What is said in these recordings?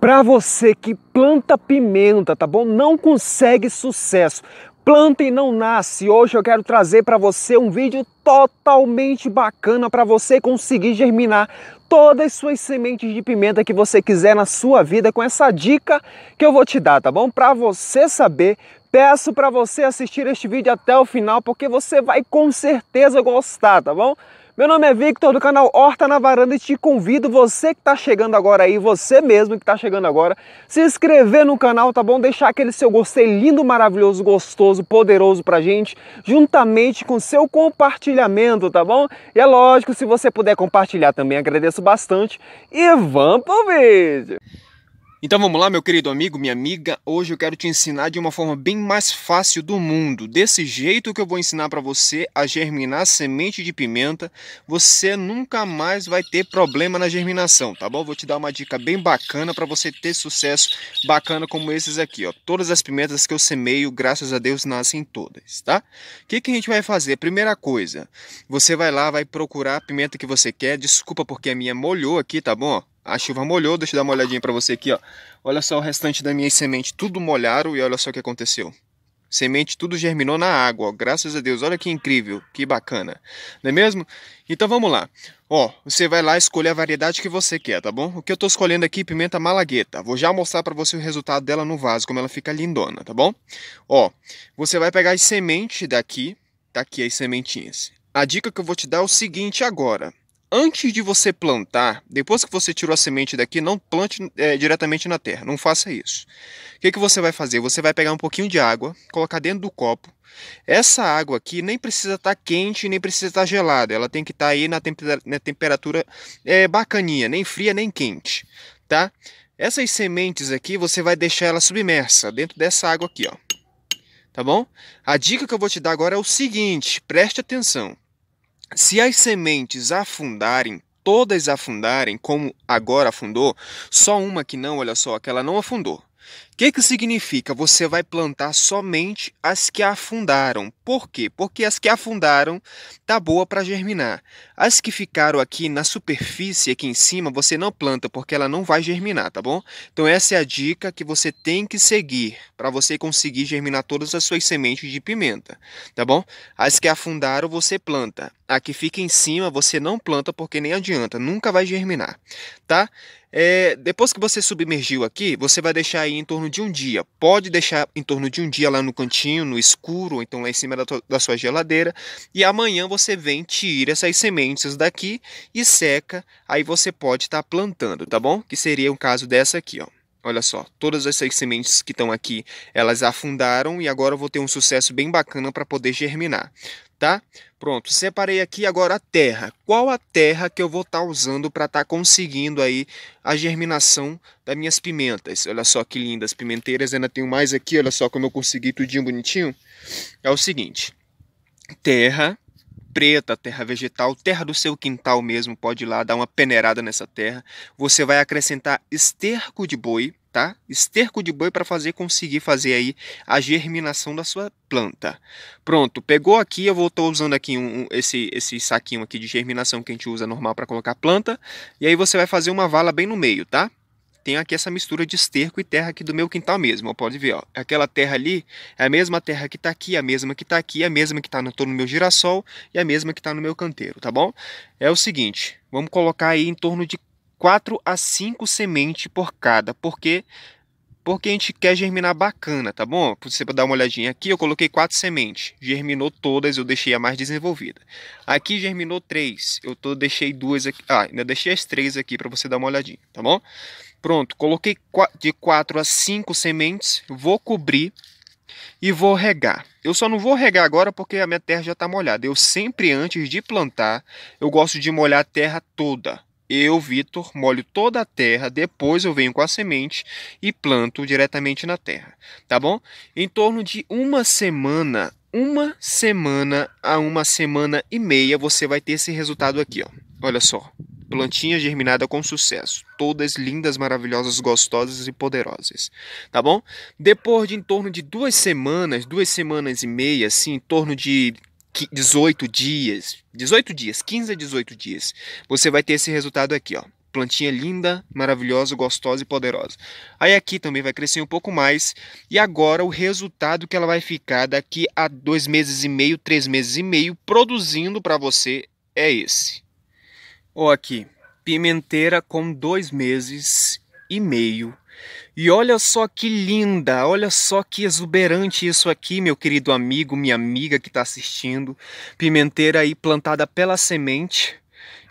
Para você que planta pimenta, tá bom? Não consegue sucesso. Planta e não nasce. Hoje eu quero trazer para você um vídeo totalmente bacana para você conseguir germinar todas as suas sementes de pimenta que você quiser na sua vida com essa dica que eu vou te dar, tá bom? Para você saber, peço para você assistir este vídeo até o final porque você vai com certeza gostar, tá bom? Meu nome é Victor do canal Horta na Varanda e te convido, você que está chegando agora aí, você mesmo que está chegando agora, se inscrever no canal, tá bom? Deixar aquele seu gostei lindo, maravilhoso, gostoso, poderoso pra gente, juntamente com seu compartilhamento, tá bom? E é lógico, se você puder compartilhar também, agradeço bastante. E vamos pro vídeo! Então vamos lá, meu querido amigo, minha amiga. Hoje eu quero te ensinar de uma forma bem mais fácil do mundo. Desse jeito que eu vou ensinar para você a germinar semente de pimenta, você nunca mais vai ter problema na germinação, tá bom? Vou te dar uma dica bem bacana para você ter sucesso bacana como esses aqui, ó. Todas as pimentas que eu semeio, graças a Deus, nascem todas, tá? O que, que a gente vai fazer? Primeira coisa, você vai lá, vai procurar a pimenta que você quer. Desculpa porque a minha molhou aqui, tá bom? a chuva molhou, deixa eu dar uma olhadinha para você aqui, ó. Olha só o restante da minha semente, tudo molharam e olha só o que aconteceu. Semente tudo germinou na água, ó. graças a Deus. Olha que incrível, que bacana, não é mesmo? Então vamos lá. Ó, você vai lá escolher a variedade que você quer, tá bom? O que eu tô escolhendo aqui pimenta malagueta. Vou já mostrar para você o resultado dela no vaso, como ela fica lindona, tá bom? Ó, você vai pegar as sementes daqui, tá aqui as sementinhas. A dica que eu vou te dar é o seguinte agora antes de você plantar, depois que você tirou a semente daqui, não plante é, diretamente na terra, não faça isso. O que, que você vai fazer? Você vai pegar um pouquinho de água, colocar dentro do copo. Essa água aqui nem precisa estar tá quente, nem precisa estar tá gelada, ela tem que estar tá aí na, na temperatura é, bacaninha, nem fria nem quente, tá? Essas sementes aqui você vai deixar ela submersa dentro dessa água aqui, ó. Tá bom? A dica que eu vou te dar agora é o seguinte, preste atenção. Se as sementes afundarem, todas afundarem, como agora afundou, só uma que não, olha só, aquela não afundou que, que significa? Você vai plantar somente as que afundaram. Por quê? Porque as que afundaram tá boa para germinar. As que ficaram aqui na superfície, aqui em cima, você não planta porque ela não vai germinar, tá bom? Então essa é a dica que você tem que seguir para você conseguir germinar todas as suas sementes de pimenta, tá bom? As que afundaram você planta. A que fica em cima você não planta porque nem adianta, nunca vai germinar, tá? É, depois que você submergiu aqui, você vai deixar aí em torno torno de um dia. Pode deixar em torno de um dia lá no cantinho, no escuro, ou então lá em cima da, da sua geladeira. E amanhã você vem, tira essas sementes daqui e seca. Aí você pode estar tá plantando, tá bom? Que seria um caso dessa aqui, ó. Olha só, todas essas sementes que estão aqui, elas afundaram e agora eu vou ter um sucesso bem bacana para poder germinar, tá? Pronto, separei aqui agora a terra. Qual a terra que eu vou estar tá usando para estar tá conseguindo aí a germinação das minhas pimentas? Olha só que lindas pimenteiras, ainda tenho mais aqui, olha só como eu consegui tudinho bonitinho. É o seguinte, terra preta, terra vegetal, terra do seu quintal mesmo, pode ir lá dar uma peneirada nessa terra. Você vai acrescentar esterco de boi, tá? Esterco de boi para fazer conseguir fazer aí a germinação da sua planta. Pronto, pegou aqui, eu vou estar usando aqui um, um, esse esse saquinho aqui de germinação que a gente usa normal para colocar planta, e aí você vai fazer uma vala bem no meio, tá? tenho aqui essa mistura de esterco e terra aqui do meu quintal mesmo. Ó, pode ver, ó. aquela terra ali é a mesma terra que está aqui, é a mesma que está aqui, é a mesma que está no, no meu girassol e é a mesma que está no meu canteiro, tá bom? É o seguinte, vamos colocar aí em torno de 4 a 5 sementes por cada, porque porque a gente quer germinar bacana, tá bom? você você dar uma olhadinha aqui, eu coloquei quatro sementes, germinou todas, eu deixei a mais desenvolvida. Aqui germinou três, eu tô, deixei duas aqui, ah, ainda deixei as três aqui para você dar uma olhadinha, tá bom? Pronto, coloquei de 4 a 5 sementes, vou cobrir e vou regar. Eu só não vou regar agora porque a minha terra já está molhada. Eu sempre, antes de plantar, eu gosto de molhar a terra toda. Eu, Vitor, molho toda a terra, depois eu venho com a semente e planto diretamente na terra, tá bom? Em torno de uma semana, uma semana a uma semana e meia, você vai ter esse resultado aqui, ó. Olha só, Plantinha germinada com sucesso. Todas lindas, maravilhosas, gostosas e poderosas. Tá bom? Depois de em torno de duas semanas, duas semanas e meia, assim, em torno de 18 dias, 18 dias, 15 a 18 dias, você vai ter esse resultado aqui, ó. Plantinha linda, maravilhosa, gostosa e poderosa. Aí aqui também vai crescer um pouco mais. E agora o resultado que ela vai ficar daqui a dois meses e meio, três meses e meio, produzindo para você é esse. Ó, aqui, pimenteira com dois meses e meio. E olha só que linda, olha só que exuberante isso aqui, meu querido amigo, minha amiga que está assistindo. Pimenteira aí plantada pela semente.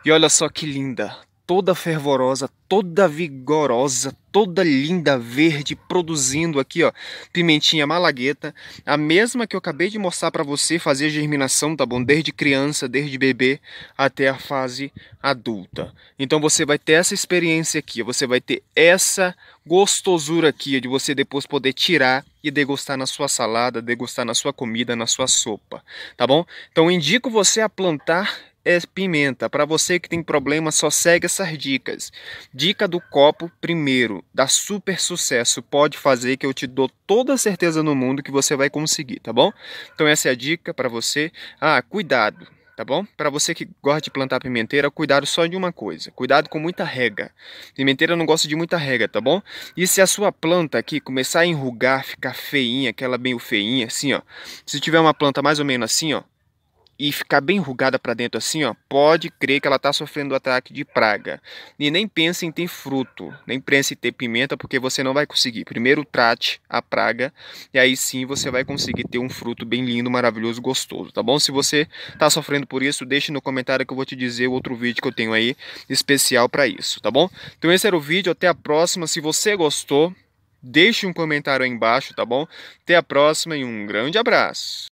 E olha só que linda, toda fervorosa, toda vigorosa, toda linda, verde, produzindo aqui, ó, pimentinha malagueta, a mesma que eu acabei de mostrar para você fazer germinação, tá bom? Desde criança, desde bebê até a fase adulta. Então você vai ter essa experiência aqui, você vai ter essa gostosura aqui de você depois poder tirar e degustar na sua salada, degustar na sua comida, na sua sopa, tá bom? Então indico você a plantar é pimenta. Para você que tem problema, só segue essas dicas. Dica do copo primeiro, dá super sucesso. Pode fazer que eu te dou toda a certeza no mundo que você vai conseguir, tá bom? Então essa é a dica para você. Ah, cuidado tá bom? Para você que gosta de plantar pimenteira, cuidado só de uma coisa. Cuidado com muita rega. Pimenteira não gosta de muita rega, tá bom? E se a sua planta aqui começar a enrugar, ficar feinha, aquela bem feinha, assim, ó. Se tiver uma planta mais ou menos assim, ó, e ficar bem rugada para dentro assim, ó, pode crer que ela está sofrendo um ataque de praga. E nem pense em ter fruto, nem pense em ter pimenta, porque você não vai conseguir. Primeiro trate a praga e aí sim você vai conseguir ter um fruto bem lindo, maravilhoso, gostoso, tá bom? Se você está sofrendo por isso, deixe no comentário que eu vou te dizer o outro vídeo que eu tenho aí especial para isso, tá bom? Então esse era o vídeo, até a próxima. Se você gostou, deixe um comentário aí embaixo, tá bom? Até a próxima e um grande abraço.